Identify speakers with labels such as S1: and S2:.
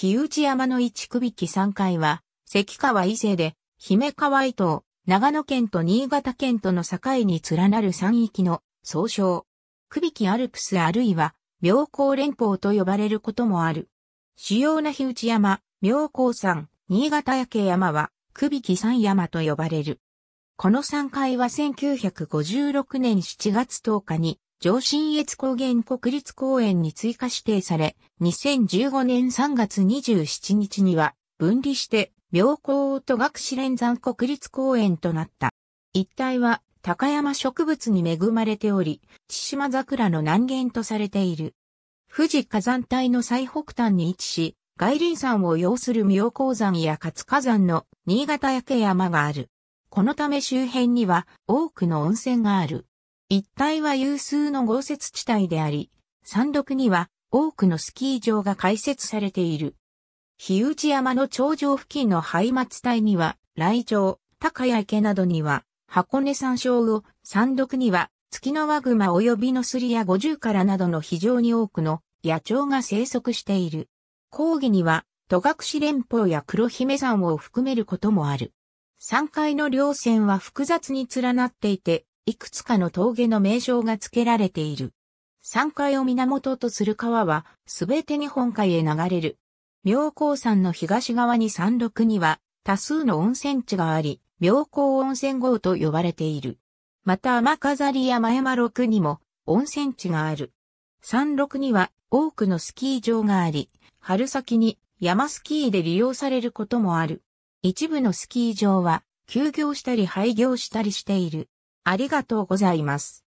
S1: 日内山の一区引き3回は、関川伊勢で、姫川伊東、長野県と新潟県との境に連なる山域の総称。区引アルプスあるいは、妙高連峰と呼ばれることもある。主要な日内山、妙高山、新潟夜景山は、区引山山と呼ばれる。この3階は1956年7月10日に、上信越高原国立公園に追加指定され、2015年3月27日には分離して妙高音学士連山国立公園となった。一帯は高山植物に恵まれており、千島桜の南限とされている。富士火山帯の最北端に位置し、外輪山を要する妙高山や活火山の新潟焼け山がある。このため周辺には多くの温泉がある。一帯は有数の豪雪地帯であり、山麓には多くのスキー場が開設されている。日内山の頂上付近の廃末帯には、来城、高谷池などには、箱根山椒魚、山麓には、月の輪熊及びのすりや五十からなどの非常に多くの野鳥が生息している。講義には、戸隠連峰や黒姫山を含めることもある。山階の稜線は複雑に連なっていて、いくつかの峠の名称が付けられている。山海を源とする川は、すべて日本海へ流れる。妙高山の東側に山麓には、多数の温泉地があり、妙高温泉号と呼ばれている。また雨飾りや前間にも温泉地がある。山麓には多くのスキー場があり、春先に山スキーで利用されることもある。一部のスキー場は休業したり廃業したりしている。ありがとうございます。